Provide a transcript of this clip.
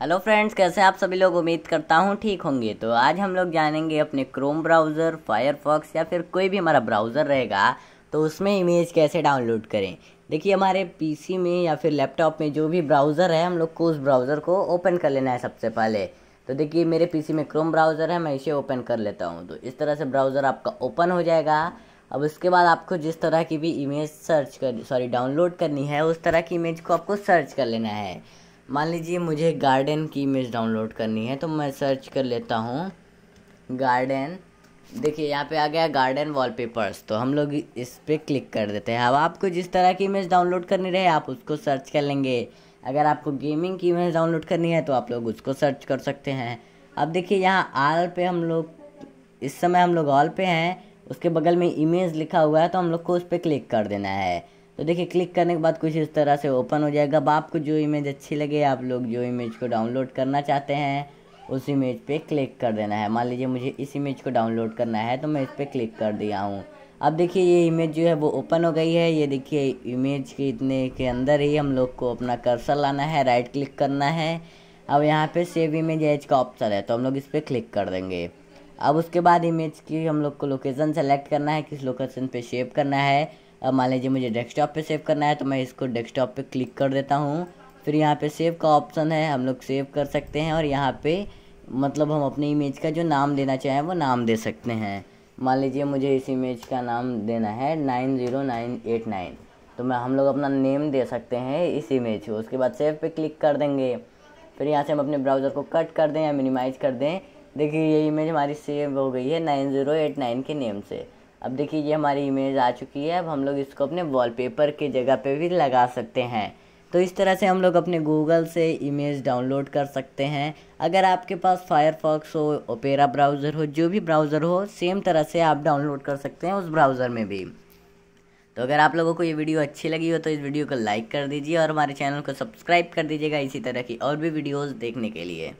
hello friends कैसे आप सभी लोग उम्मीद करता हूँ ठीक होंगे तो आज हम लोग जानेंगे अपने क्रोम ब्राउज़र फायरफॉक्स या फिर कोई भी हमारा ब्राउज़र रहेगा तो उसमें इमेज कैसे डाउनलोड करें देखिए हमारे पीसी में या फिर लैपटॉप में जो भी ब्राउज़र है हम लोग को उस ब्राउज़र को ओपन कर लेना है सबसे पहले तो देखिए मेरे पी में क्रोम ब्राउज़र है मैं इसे ओपन कर लेता हूँ तो इस तरह से ब्राउज़र आपका ओपन हो जाएगा अब उसके बाद आपको जिस तरह की भी इमेज सर्च कर सॉरी डाउनलोड करनी है उस तरह की इमेज को आपको सर्च कर लेना है मान लीजिए मुझे गार्डन की इमेज डाउनलोड करनी है तो मैं सर्च कर लेता हूँ गार्डन देखिए यहाँ पे आ गया गार्डन वॉलपेपर्स तो हम लोग इस पर क्लिक कर देते हैं अब आपको जिस तरह की इमेज डाउनलोड करनी रहे आप उसको सर्च कर लेंगे अगर आपको गेमिंग की इमेज डाउनलोड करनी है तो आप लोग उसको सर्च कर सकते हैं अब देखिए यहाँ आल पे हम लोग इस समय हम लोग ऑल पे हैं उसके बगल में इमेज लिखा हुआ है तो हम लोग को उस पर क्लिक कर देना है तो देखिए क्लिक करने के बाद कुछ इस तरह से ओपन हो जाएगा अब आपको जो इमेज अच्छी लगे आप लोग जो इमेज को डाउनलोड करना चाहते हैं उस इमेज पे क्लिक कर देना है मान लीजिए मुझे इस इमेज को डाउनलोड करना है तो मैं इस पर क्लिक कर दिया हूँ अब देखिए ये इमेज जो है वो ओपन हो गई है ये देखिए इमेज के इतने के अंदर ही हम लोग को अपना कर्सर लाना है राइट क्लिक करना है अब यहाँ पे सेव इमेज एज का ऑप्शन है तो हम लोग इस पर क्लिक कर देंगे अब उसके बाद इमेज की हम लोग को लोकेशन सेलेक्ट करना है किस लोकेशन पे सेव करना है अब मान लीजिए मुझे डेस्कटॉप पे सेव करना है तो मैं इसको डेस्कटॉप पे क्लिक कर देता हूँ फिर यहाँ पे सेव का ऑप्शन है हम लोग सेव कर सकते हैं और यहाँ पे मतलब हम अपने इमेज का जो नाम देना चाहें वो नाम दे सकते हैं मान लीजिए मुझे इस इमेज का नाम देना है nine zero nine eight nine तो मैं हम लोग अपना नेम दे सकते हैं इस इमेज को उसके बाद सेव पर क्लिक कर देंगे फिर यहाँ से हम अपने ब्राउज़र को कट कर दें या मिनिमाइज़ कर दें देखिए ये इमेज हमारी सेव हो गई है नाइन ज़ीरो एट नाइन के नेम से अब देखिए ये हमारी इमेज आ चुकी है अब हम लोग इसको अपने वॉलपेपर के जगह पे भी लगा सकते हैं तो इस तरह से हम लोग अपने गूगल से इमेज डाउनलोड कर सकते हैं अगर आपके पास फायरफॉक्स हो ओपेरा ब्राउज़र हो जो भी ब्राउज़र हो सेम तरह से आप डाउनलोड कर सकते हैं उस ब्राउज़र में भी तो अगर आप लोगों को ये वीडियो अच्छी लगी हो तो इस वीडियो को लाइक कर दीजिए और हमारे चैनल को सब्सक्राइब कर दीजिएगा इसी तरह की और भी वीडियोज़ देखने के लिए